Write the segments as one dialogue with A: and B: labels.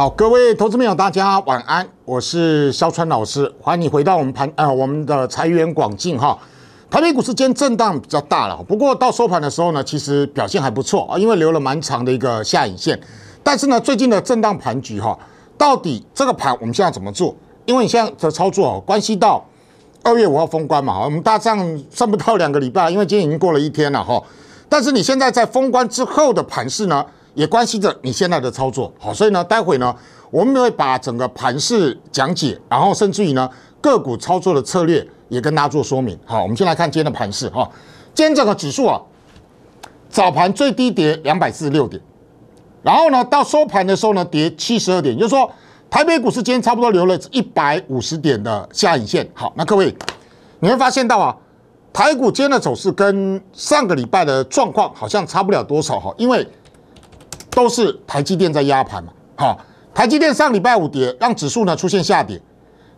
A: 好，各位投资朋友，大家晚安，我是肖川老师，欢迎你回到我们盘啊，我们的财源广进哈。盘面股市今天震荡比较大了，不过到收盘的时候呢，其实表现还不错啊，因为留了蛮长的一个下影线。但是呢，最近的震荡盘局哈，到底这个盘我们现在怎么做？因为你现在的操作哦，关系到二月五号封关嘛，我们大上上不到两个礼拜，因为今天已经过了一天了哈。但是你现在在封关之后的盘势呢？也关系着你现在的操作，好，所以呢，待会呢，我们会把整个盘势讲解，然后甚至于呢，个股操作的策略也跟大家做说明。好，我们先来看今天的盘势哈，今天整个指数啊，早盘最低跌两百四十六点，然后呢，到收盘的时候呢，跌七十二点，就是说台北股市今天差不多留了一百五十点的下影线。好，那各位你会发现到啊，台股今天的走势跟上个礼拜的状况好像差不了多少，哈，因为。都是台积电在压盘嘛，好，台积电上礼拜五跌，让指数呢出现下跌。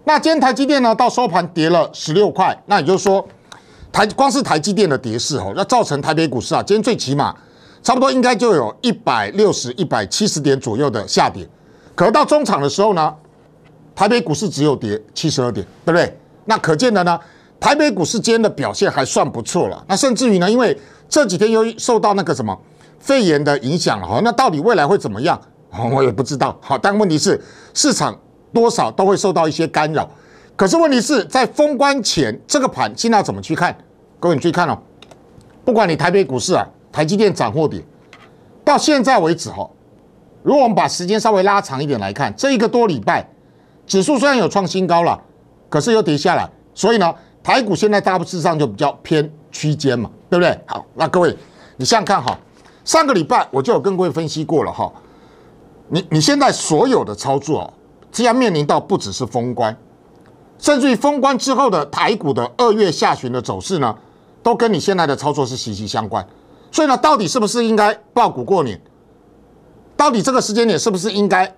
A: 那今天台积电呢到收盘跌了十六块，那也就是说，台光是台积电的跌势哦，那造成台北股市啊今天最起码差不多应该就有一百六十一百七十点左右的下跌。可到中场的时候呢，台北股市只有跌七十二点，对不对？那可见的呢，台北股市今的表现还算不错了。那甚至于呢，因为这几天又受到那个什么。肺炎的影响哈，那到底未来会怎么样？我也不知道。好，但问题是市场多少都会受到一些干扰。可是问题是，在封关前这个盘，现在怎么去看？各位你去看哦，不管你台北股市啊，台积电涨或跌，到现在为止哈，如果我们把时间稍微拉长一点来看，这一个多礼拜，指数虽然有创新高了，可是又跌下来，所以呢，台股现在大部上就比较偏区间嘛，对不对？好，那各位你想想看哈。上个礼拜我就有跟各位分析过了哈，你你现在所有的操作哦，然面临到不只是封关，甚至于封关之后的台股的二月下旬的走势呢，都跟你现在的操作是息息相关。所以呢，到底是不是应该爆股过年？到底这个时间点是不是应该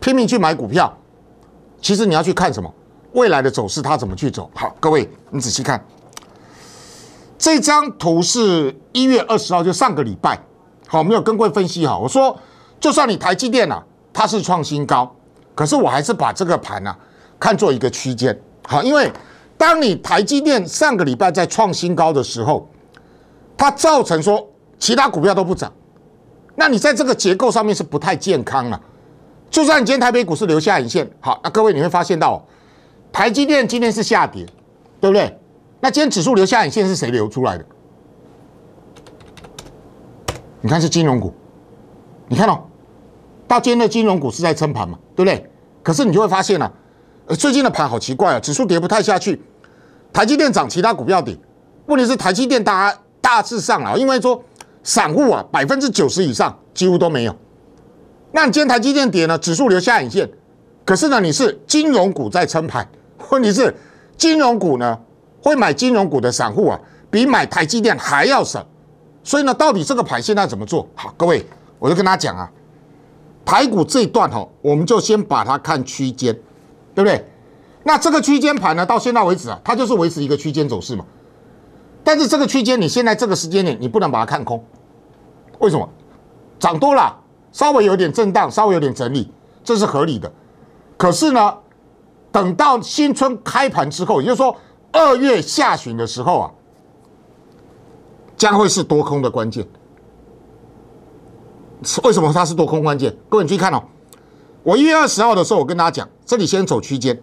A: 拼命去买股票？其实你要去看什么未来的走势，它怎么去走。好，各位你仔细看。这张图是一月二十号，就上个礼拜，好，没有跟各位分析好。我说，就算你台积电啊，它是创新高，可是我还是把这个盘啊看作一个区间，好，因为当你台积电上个礼拜在创新高的时候，它造成说其他股票都不涨，那你在这个结构上面是不太健康了。就算你今天台北股市留下影线，好，那各位你会发现到台积电今天是下跌，对不对？那今天指数留下影线是谁留出来的？你看是金融股，你看哦，到今天的金融股是在撑盘嘛，对不对？可是你就会发现呢，呃，最近的盘好奇怪啊，指数跌不太下去，台积电涨，其他股票跌。问题是台积电大大致上啊，因为说散户啊，百分之九十以上几乎都没有。那今天台积电跌呢，指数留下影线，可是呢，你是金融股在撑盘，问题是金融股呢？会买金融股的散户啊，比买台积电还要省。所以呢，到底这个盘现在怎么做好？各位，我就跟大家讲啊，台股这一段哈，我们就先把它看区间，对不对？那这个区间盘呢，到现在为止啊，它就是维持一个区间走势嘛。但是这个区间，你现在这个时间点，你不能把它看空，为什么？涨多了，稍微有点震荡，稍微有点整理，这是合理的。可是呢，等到新春开盘之后，也就是说。二月下旬的时候啊，将会是多空的关键。为什么它是多空关键？各位，你意看哦。我一月二十号的时候，我跟大家讲，这里先走区间。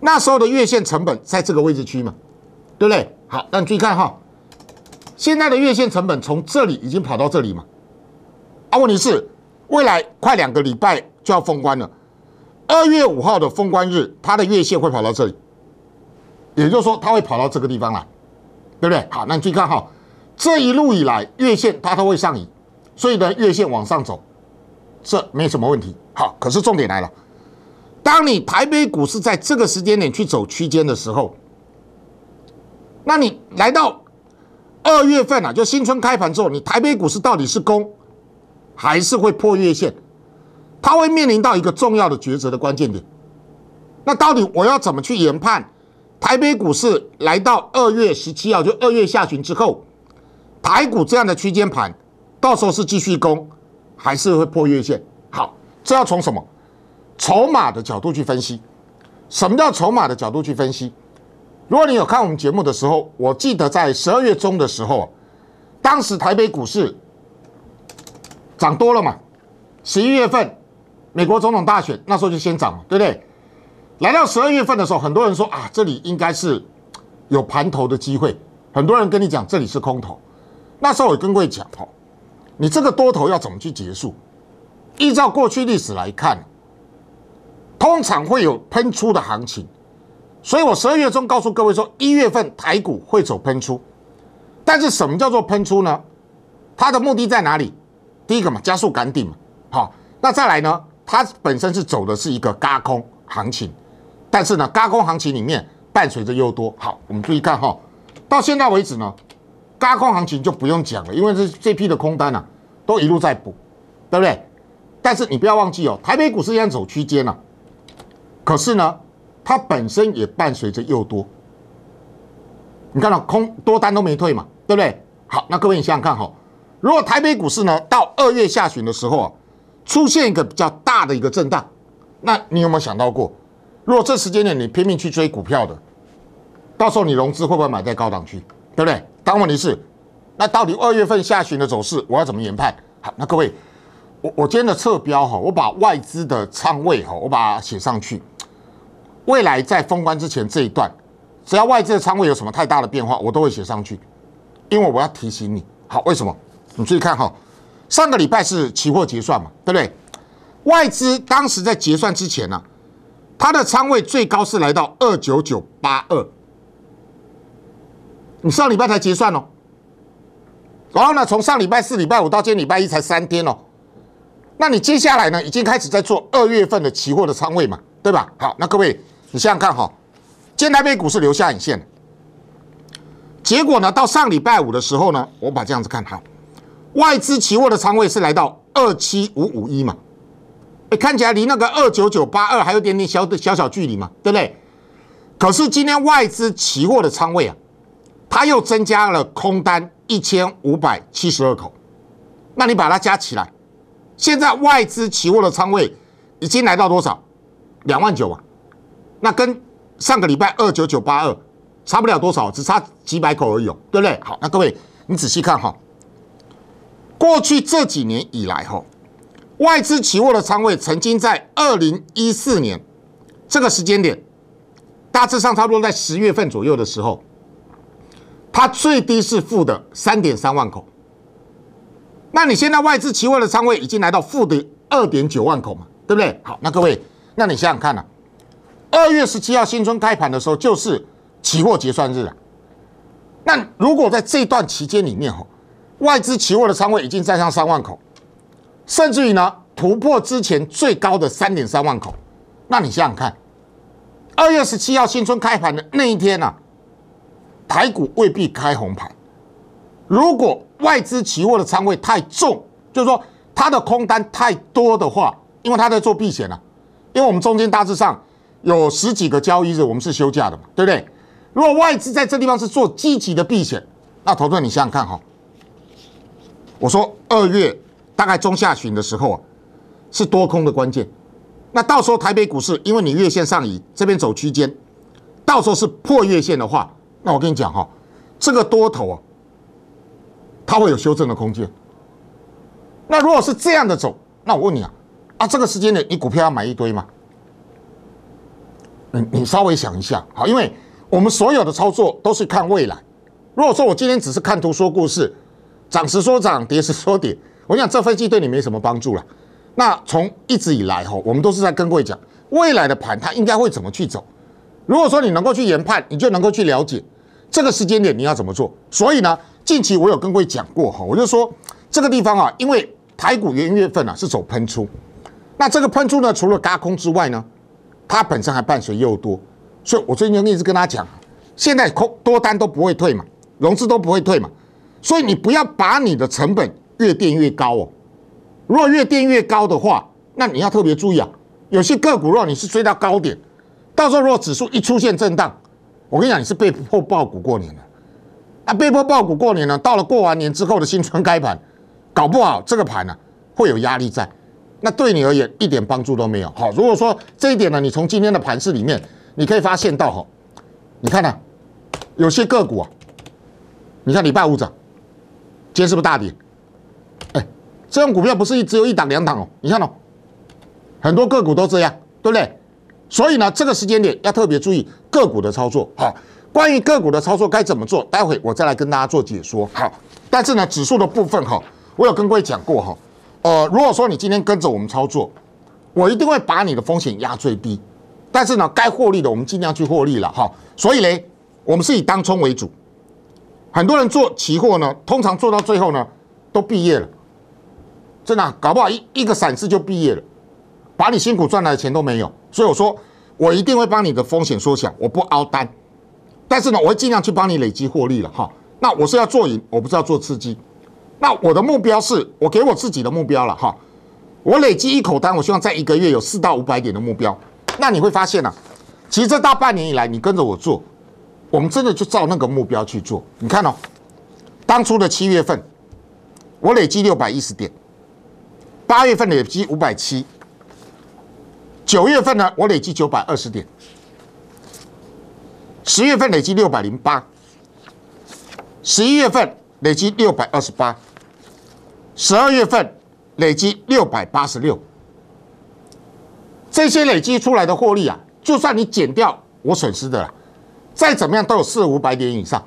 A: 那时候的月线成本在这个位置区嘛，对不对？好，那你注意看哈，现在的月线成本从这里已经跑到这里嘛。啊，问题是未来快两个礼拜就要封关了，二月五号的封关日，它的月线会跑到这里。也就是说，它会跑到这个地方来，对不对？好，那你去看哈，这一路以来月线它都会上移，所以呢，月线往上走，这没什么问题。好，可是重点来了，当你台北股市在这个时间点去走区间的时候，那你来到二月份啊，就新春开盘之后，你台北股市到底是攻，还是会破月线？它会面临到一个重要的抉择的关键点。那到底我要怎么去研判？台北股市来到二月十七号，就二月下旬之后，台股这样的区间盘，到时候是继续攻，还是会破月线？好，这要从什么筹码的角度去分析？什么叫筹码的角度去分析？如果你有看我们节目的时候，我记得在十二月中的时候，当时台北股市涨多了嘛？十一月份美国总统大选，那时候就先涨了，对不对？来到十二月份的时候，很多人说啊，这里应该是有盘头的机会。很多人跟你讲这里是空头。那时候我跟各位讲，哈，你这个多头要怎么去结束？依照过去历史来看，通常会有喷出的行情。所以我十二月中告诉各位说，一月份台股会走喷出。但是什么叫做喷出呢？它的目的在哪里？第一个嘛，加速赶顶嘛，好，那再来呢，它本身是走的是一个嘎空行情。但是呢，高空行情里面伴随着又多好，我们注意看哈，到现在为止呢，高空行情就不用讲了，因为这这批的空单呢都一路在补，对不对？但是你不要忘记哦，台北股市这样走区间啊，可是呢，它本身也伴随着又多。你看到空多单都没退嘛，对不对？好，那各位你想想看哈，如果台北股市呢到二月下旬的时候啊，出现一个比较大的一个震荡，那你有没有想到过？如果这时间点你拼命去追股票的，到时候你融资会不会买在高档区，对不对？但问题是，那到底二月份下旬的走势我要怎么研判？好，那各位，我我今天的测标哈，我把外资的仓位哈，我把它写上去。未来在封关之前这一段，只要外资的仓位有什么太大的变化，我都会写上去，因为我要提醒你，好，为什么？你注意看哈，上个礼拜是期货结算嘛，对不对？外资当时在结算之前呢？它的仓位最高是来到二九九八二，你上礼拜才结算哦，然后呢，从上礼拜四、礼拜五到今天礼拜一才三天哦，那你接下来呢，已经开始在做二月份的期货的仓位嘛，对吧？好，那各位，你想想看哈，肩台背股是留下影线的，结果呢，到上礼拜五的时候呢，我把这样子看，哈，外资期货的仓位是来到二七五五一嘛。看起来离那个二九九八二还有点点小小小距离嘛，对不对？可是今天外资期货的仓位啊，它又增加了空单一千五百七十二口，那你把它加起来，现在外资期货的仓位已经来到多少？两万九啊！那跟上个礼拜二九九八二差不了多少，只差几百口而已，有对不对？好，那各位你仔细看哈，过去这几年以来，吼。外资期货的仓位曾经在二零一四年这个时间点，大致上差不多在十月份左右的时候，它最低是负的三点三万口。那你现在外资期货的仓位已经来到负的二点九万口嘛，对不对？好，那各位，那你想想看呐，二月十七号新春开盘的时候就是期货结算日啊。那如果在这段期间里面哈，外资期货的仓位已经占上三万口。甚至于呢，突破之前最高的三点三万口，那你想想看，二月十七号新春开盘的那一天呢，台股未必开红盘。如果外资期货的仓位太重，就是说它的空单太多的话，因为它在做避险啊。因为我们中间大致上有十几个交易日，我们是休假的嘛，对不对？如果外资在这地方是做积极的避险，那头资你想想看哈，我说二月。大概中下旬的时候啊，是多空的关键。那到时候台北股市，因为你月线上移，这边走区间，到时候是破月线的话，那我跟你讲哈，这个多头啊，它会有修正的空间。那如果是这样的走，那我问你啊，啊这个时间点你股票要买一堆吗？你你稍微想一下，好，因为我们所有的操作都是看未来。如果说我今天只是看图说故事，涨时说涨，跌时说跌。我想这飞机对你没什么帮助了。那从一直以来哈，我们都是在跟各位讲未来的盘它应该会怎么去走。如果说你能够去研判，你就能够去了解这个时间点你要怎么做。所以呢，近期我有跟位讲过哈，我就说这个地方啊，因为台股元月份啊是走喷出，那这个喷出呢，除了高空之外呢，它本身还伴随诱多，所以我最近就一直跟他讲，现在空多单都不会退嘛，融资都不会退嘛，所以你不要把你的成本。越垫越高哦！如果越垫越高的话，那你要特别注意啊。有些个股，如果你是追到高点，到时候如果指数一出现震荡，我跟你讲，你是被迫爆股过年了啊！被迫爆股过年了。到了过完年之后的新春开盘，搞不好这个盘呢会有压力在，那对你而言一点帮助都没有。好，如果说这一点呢，你从今天的盘市里面，你可以发现到哈，你看呢，有些个股，啊，你看礼拜五涨，今天是不是大跌？这种股票不是一只有一档两档哦，你看哦，很多个股都这样，对不对？所以呢，这个时间点要特别注意个股的操作。好，关于个股的操作该怎么做，待会我再来跟大家做解说。好，但是呢，指数的部分哈，我有跟各位讲过哈。呃，如果说你今天跟着我们操作，我一定会把你的风险压最低。但是呢，该获利的我们尽量去获利了哈。所以呢，我们是以当冲为主。很多人做期货呢，通常做到最后呢，都毕业了。真的，搞不好一一个闪失就毕业了，把你辛苦赚来的钱都没有。所以我说，我一定会帮你的风险缩小，我不熬单。但是呢，我会尽量去帮你累积获利了哈。那我是要做赢，我不是要做吃鸡。那我的目标是，我给我自己的目标了哈。我累积一口单，我希望在一个月有四到五百点的目标。那你会发现呢，其实这大半年以来，你跟着我做，我们真的就照那个目标去做。你看哦，当初的七月份，我累积六百一十点。八月份累积五百七，九月份呢我累积九百二十点，十月份累积六百零八，十一月份累积六百二十八，十二月份累积六百八十六，这些累积出来的获利啊，就算你减掉我损失的，再怎么样都有四五百点以上，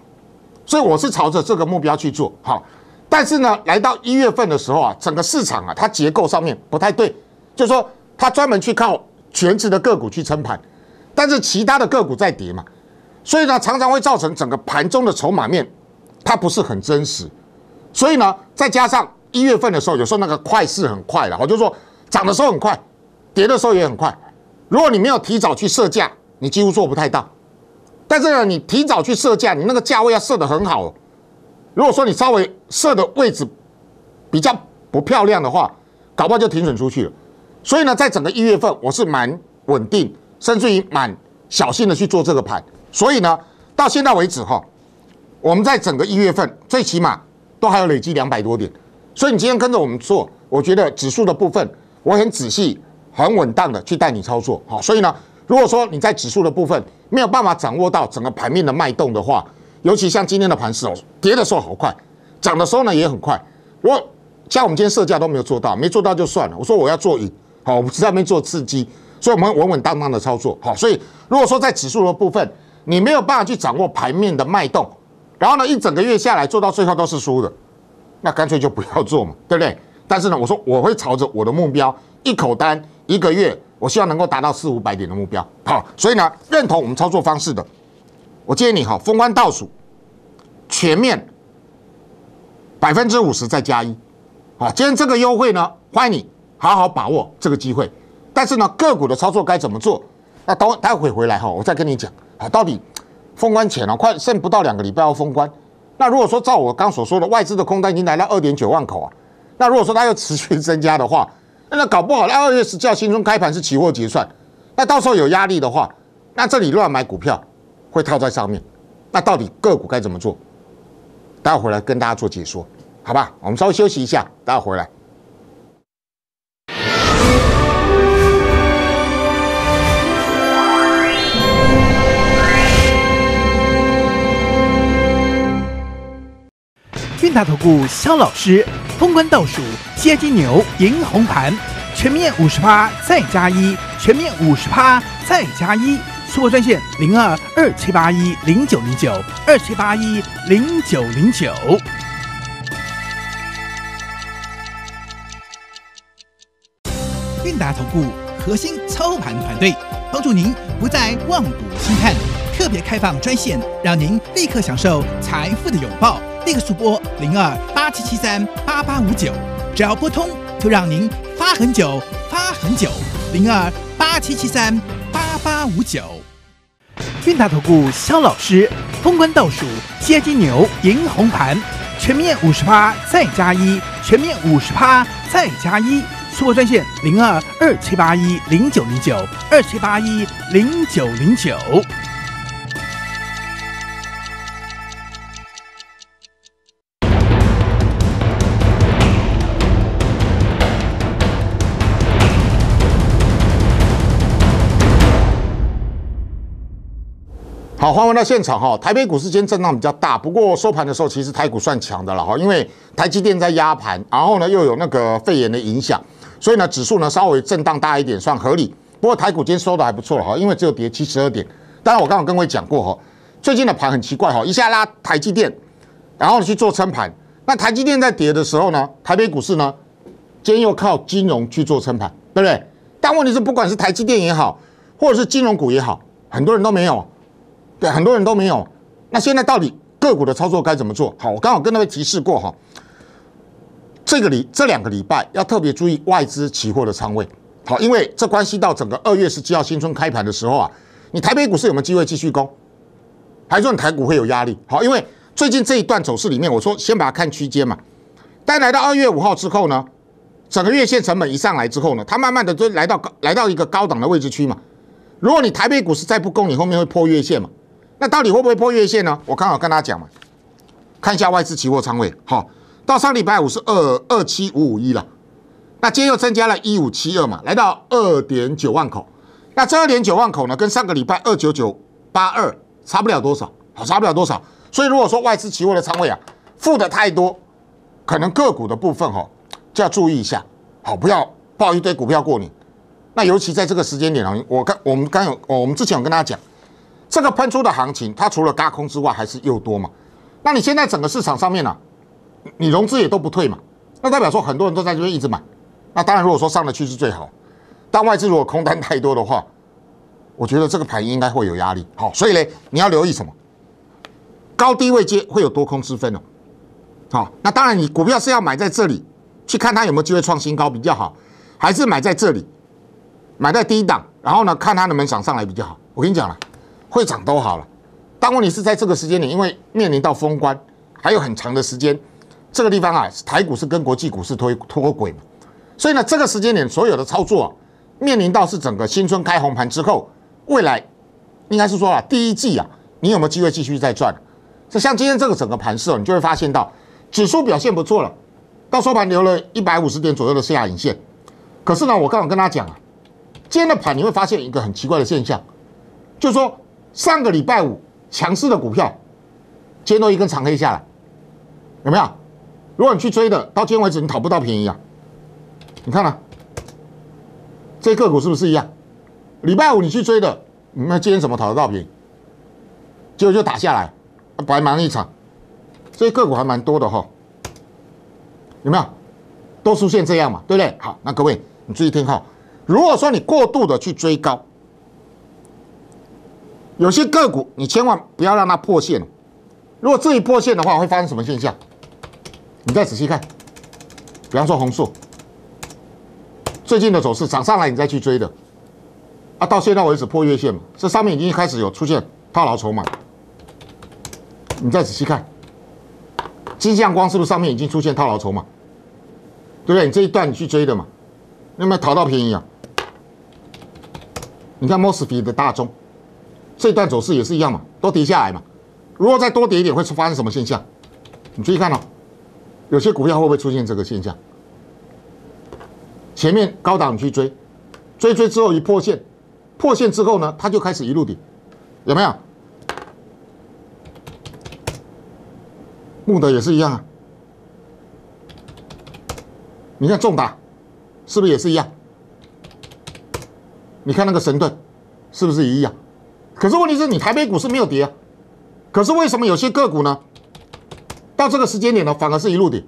A: 所以我是朝着这个目标去做好。但是呢，来到一月份的时候啊，整个市场啊，它结构上面不太对，就是说它专门去靠全职的个股去撑盘，但是其他的个股在跌嘛，所以呢，常常会造成整个盘中的筹码面它不是很真实。所以呢，再加上一月份的时候，有时候那个快市很快的，我就说涨的时候很快，跌的时候也很快。如果你没有提早去设价，你几乎做不太到，但是呢，你提早去设价，你那个价位要设得很好。如果说你稍微设的位置比较不漂亮的话，搞不好就停损出去了。所以呢，在整个一月份，我是蛮稳定，甚至于蛮小心的去做这个盘。所以呢，到现在为止哈，我们在整个一月份最起码都还有累积两百多点。所以你今天跟着我们做，我觉得指数的部分我很仔细、很稳当的去带你操作。好，所以呢，如果说你在指数的部分没有办法掌握到整个盘面的脉动的话，尤其像今天的盘势哦，跌的时候好快。涨的时候呢也很快，我像我们今天设价都没有做到，没做到就算了。我说我要做赢，好，我们实在没做刺激，所以我们稳稳当当的操作好。所以如果说在指数的部分，你没有办法去掌握盘面的脉动，然后呢一整个月下来做到最后都是输的，那干脆就不要做嘛，对不对？但是呢，我说我会朝着我的目标，一口单一个月，我希望能够达到四五百点的目标。好，所以呢认同我们操作方式的，我建议你哈，封关倒数全面。百分之五十再加一，好，今天这个优惠呢，欢迎你好好把握这个机会。但是呢，个股的操作该怎么做？那等待会回来哈，我再跟你讲啊。到底封关前了，快剩不到两个礼拜要封关。那如果说照我刚所说的，外资的空单已经来了二点九万口啊。那如果说它又持续增加的话，那搞不好，那二月十七号新春开盘是期货结算，那到时候有压力的话，那这里乱买股票会套在上面。那到底个股该怎么做？待会回来跟大家做解说。好吧，我们稍微休息一下，大家回来。
B: 运大投顾肖老师通关倒数，接金牛银红盘，全面五十八再加一，全面五十八再加一，出国专线零二二七八一零九零九二七八一零九零九。韵达投顾核心操盘团队帮助您不再望股兴叹，特别开放专线，让您立刻享受财富的拥抱。立刻速拨零二八七七三八八五九，只要拨通，就让您发很久发很久。零二八七七三八八五九。韵达投顾肖老师通关倒数接金牛，赢红盘，全面五十趴再加一，全面五十趴再加一。出国专线零二二七八一零九零九二七八一零九零九。
A: 好，欢迎到现场哈。台北股市今天震荡比较大，不过收盘的时候其实台股算强的了哈，因为台积电在压盘，然后呢又有那个肺炎的影响。所以呢，指数呢稍微震荡大一点算合理。不过台股今天收的还不错哈，因为只有跌七十二点。当然我刚刚跟位讲过哈，最近的盘很奇怪哈，一下拉台积电，然后去做撑盘。那台积电在跌的时候呢，台北股市呢，今天又靠金融去做撑盘，对不对？但问题是，不管是台积电也好，或者是金融股也好，很多人都没有，对，很多人都没有。那现在到底个股的操作该怎么做好？我刚好跟大位提示过哈。这个里这两个礼拜要特别注意外资期货的仓位，好，因为这关系到整个二月十七号新春开盘的时候啊，你台北股市有没有机会继续攻，还是你台股会有压力？好，因为最近这一段走势里面，我说先把它看区间嘛，但来到二月五号之后呢，整个月线成本一上来之后呢，它慢慢的就来到高，来到一个高档的位置区嘛。如果你台北股市再不攻，你后面会破月线嘛？那到底会不会破月线呢？我刚好跟大家讲嘛，看一下外资期货仓位，好。到上礼拜五是二二七五五一了，那今天又增加了一五七二嘛，来到二点九万口。那这二点九万口呢，跟上个礼拜二九九八二差不了多少，好差不了多少。所以如果说外资期货的仓位啊负的太多，可能个股的部分哈就要注意一下，好不要抱一堆股票过年。那尤其在这个时间点啊，我刚我们刚有我们之前有跟大家讲，这个喷出的行情它除了高空之外，还是又多嘛。那你现在整个市场上面呢？你融资也都不退嘛？那代表说很多人都在这边一直买。那当然，如果说上得去是最好。但外资如果空单太多的话，我觉得这个盘应该会有压力。好，所以呢，你要留意什么？高低位接会有多空之分哦。好，那当然，你股票是要买在这里，去看它有没有机会创新高比较好，还是买在这里，买在低档，然后呢，看它能不能涨上来比较好。我跟你讲了，会涨都好了。但问题是在这个时间点，因为面临到封关，还有很长的时间。这个地方啊，台股是跟国际股市脱脱轨嘛，所以呢，这个时间点所有的操作啊、面临到是整个新春开红盘之后，未来应该是说啊，第一季啊，你有没有机会继续再赚？这像今天这个整个盘势哦，你就会发现到指数表现不错了，到收盘留了一百五十点左右的下影线。可是呢，我刚刚跟大家讲啊，今天的盘你会发现一个很奇怪的现象，就是说上个礼拜五强势的股票，接落一根长黑下来，有没有？如果你去追的，到今天为止你讨不到便宜啊！你看啊，这个股是不是一样？礼拜五你去追的，你们今天怎么讨得到便宜？结果就打下来，白忙一场。这些个股还蛮多的哈，有没有？都出现这样嘛，对不对？好，那各位你注意听哈，如果说你过度的去追高，有些个股你千万不要让它破线。如果这一破线的话，会发生什么现象？你再仔细看，比方说红树，最近的走势涨上来，你再去追的，啊，到现在为止破月线嘛，这上面已经开始有出现套牢筹码。你再仔细看，金相光是不是上面已经出现套牢筹码？对不对？你这一段你去追的嘛，有么有淘到便宜啊？你看 mosby 的大宗，这一段走势也是一样嘛，都跌下来嘛。如果再多跌一点，会发生什么现象？你注意看哦。有些股票会不会出现这个现象？前面高档你去追，追追之后一破线，破线之后呢，它就开始一路顶，有没有？木德也是一样啊，你看重达，是不是也是一样？你看那个神盾，是不是一样？可是问题是，你台北股市没有跌啊，可是为什么有些个股呢？到这个时间点呢，反而是一路跌。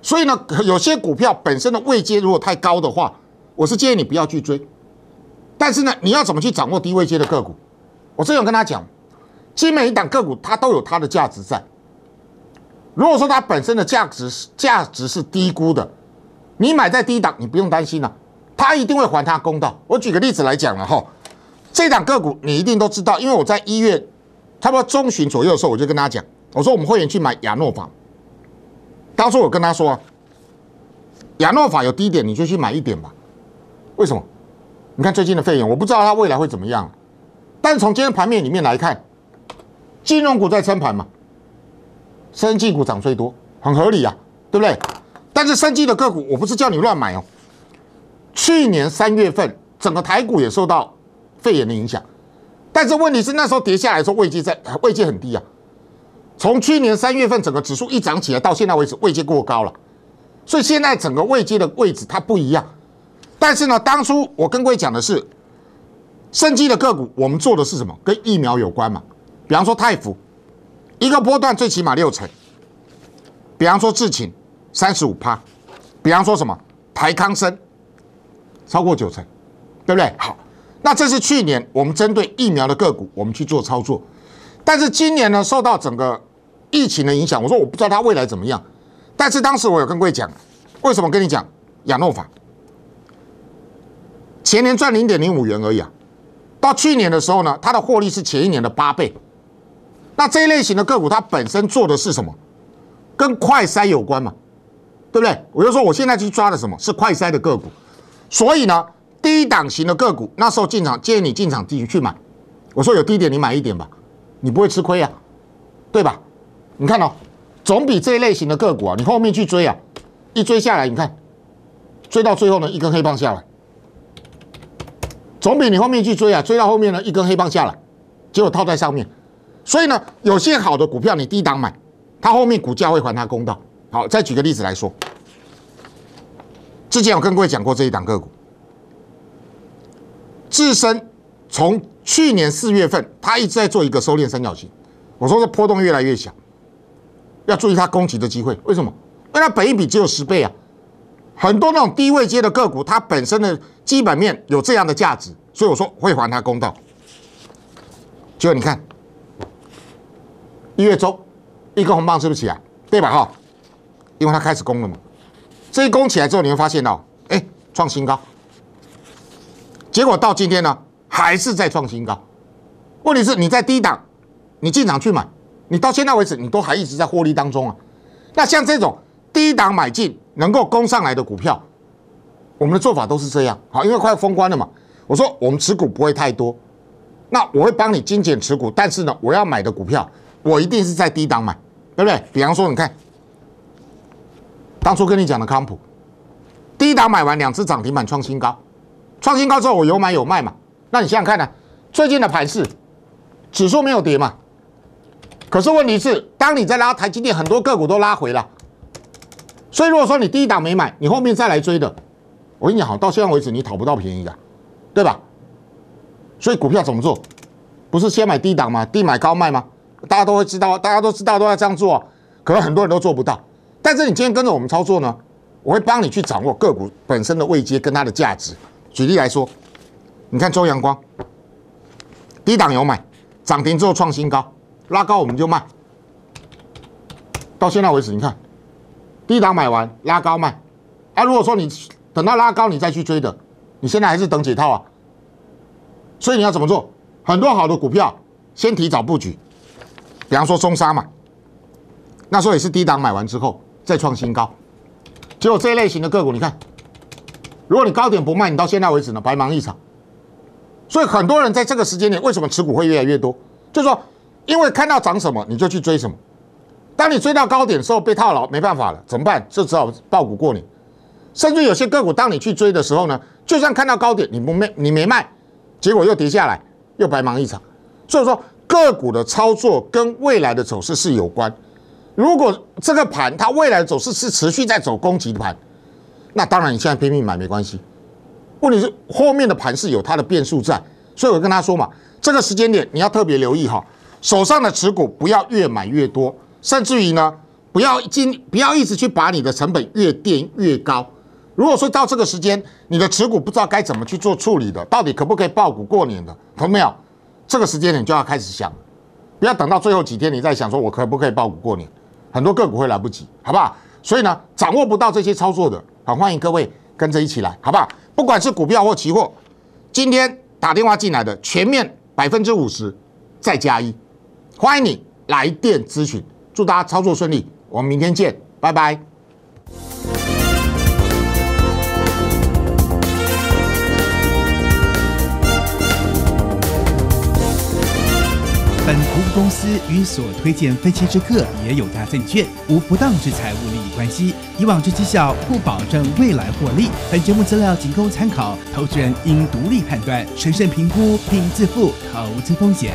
A: 所以呢，有些股票本身的位阶如果太高的话，我是建议你不要去追。但是呢，你要怎么去掌握低位阶的个股？我这样跟他讲，今每一档个股它都有它的价值在。如果说它本身的价值价值是低估的，你买在低档，你不用担心了，它一定会还它公道。我举个例子来讲了哈，这档个股你一定都知道，因为我在一月差不多中旬左右的时候，我就跟大家讲。我说我们会员去买亚诺法，当初我跟他说啊，亚诺法有低点你就去买一点吧。为什么？你看最近的肺炎，我不知道它未来会怎么样。但是从今天盘面里面来看，金融股在撑盘嘛，生技股涨最多，很合理啊，对不对？但是生技的个股，我不是叫你乱买哦。去年三月份，整个台股也受到肺炎的影响，但是问题是那时候跌下来说位阶在位阶很低啊。从去年三月份整个指数一涨起来，到现在为止位阶过高了，所以现在整个位阶的位置它不一样。但是呢，当初我跟各位讲的是，升机的个股我们做的是什么？跟疫苗有关嘛。比方说泰福，一个波段最起码六成；比方说智勤，三十五趴；比方说什么台康生，超过九成，对不对？好，那这是去年我们针对疫苗的个股我们去做操作，但是今年呢，受到整个疫情的影响，我说我不知道它未来怎么样。但是当时我有跟各位讲，为什么跟你讲雅诺法？前年赚零点零五元而已啊。到去年的时候呢，它的获利是前一年的八倍。那这一类型的个股，它本身做的是什么？跟快筛有关嘛，对不对？我就说我现在去抓的什么是快筛的个股。所以呢，低档型的个股，那时候进场建议你进场自己去买。我说有低点你买一点吧，你不会吃亏啊，对吧？你看哦，总比这一类型的个股啊，你后面去追啊，一追下来，你看，追到最后呢，一根黑棒下来，总比你后面去追啊，追到后面呢，一根黑棒下来，结果套在上面。所以呢，有些好的股票你低档买，它后面股价会还它公道。好，再举个例子来说，之前我跟各位讲过这一档个股，自身从去年四月份，他一直在做一个收敛三角形，我说这波动越来越小。要注意它攻击的机会，为什么？因为它本一比只有十倍啊，很多那种低位阶的个股，它本身的基本面有这样的价值，所以我说会还它公道。结果你看，一月中一根红棒升不起来？对吧？哈，因为它开始攻了嘛，这一攻起来之后，你会发现哦，哎，创新高。结果到今天呢，还是在创新高。问题是你在低档，你进场去买。你到现在为止，你都还一直在获利当中啊？那像这种低档买进能够攻上来的股票，我们的做法都是这样。好，因为快要封关了嘛，我说我们持股不会太多，那我会帮你精简持股。但是呢，我要买的股票，我一定是在低档买，对不对？比方说，你看当初跟你讲的康普，低档买完两次涨停板创新高，创新高之后我有买有卖嘛？那你想想看呢？最近的盘市，指数没有跌嘛？可是问题是，当你在拉台积电，很多个股都拉回了，所以如果说你第一档没买，你后面再来追的，我跟你讲好，到现在为止你讨不到便宜的，对吧？所以股票怎么做？不是先买低档吗？低买高卖吗？大家都会知道，大家都知道都要这样做啊，可能很多人都做不到。但是你今天跟着我们操作呢，我会帮你去掌握个股本身的位阶跟它的价值。举例来说，你看周阳光，低档有买，涨停之后创新高。拉高我们就卖，到现在为止，你看，低档买完拉高卖，啊，如果说你等到拉高你再去追的，你现在还是等解套啊？所以你要怎么做？很多好的股票先提早布局，比方说中沙嘛，那时候也是低档买完之后再创新高，结果这一类型的个股，你看，如果你高点不卖，你到现在为止呢白忙一场。所以很多人在这个时间点，为什么持股会越来越多？就是说。因为看到涨什么你就去追什么，当你追到高点的时候被套牢，没办法了，怎么办？就只好爆股过你。甚至有些个股，当你去追的时候呢，就算看到高点你不卖，你没卖，结果又跌下来，又白忙一场。所以说个股的操作跟未来的走势是有关。如果这个盘它未来的走势是持续在走攻击盘，那当然你现在拼命买没关系。问题是后面的盘是有它的变数在，所以我跟他说嘛，这个时间点你要特别留意哈。手上的持股不要越买越多，甚至于呢，不要进，不要一直去把你的成本越垫越高。如果说到这个时间，你的持股不知道该怎么去做处理的，到底可不可以爆股过年的，朋友们，这个时间你就要开始想，不要等到最后几天你再想说我可不可以爆股过年，很多个股会来不及，好不好？所以呢，掌握不到这些操作的，好欢迎各位跟着一起来，好不好？不管是股票或期货，今天打电话进来的，全面百分之五十，再加一。欢迎你来电咨询，祝大家操作顺利，我们明天见，拜拜。
B: 本服务公司与所推荐分期之客也有大证券无不当之财务利益关系，以往之绩效不保证未来获利。本节目资料仅供参考，投资人应独立判断、审慎评估并自负投资风险。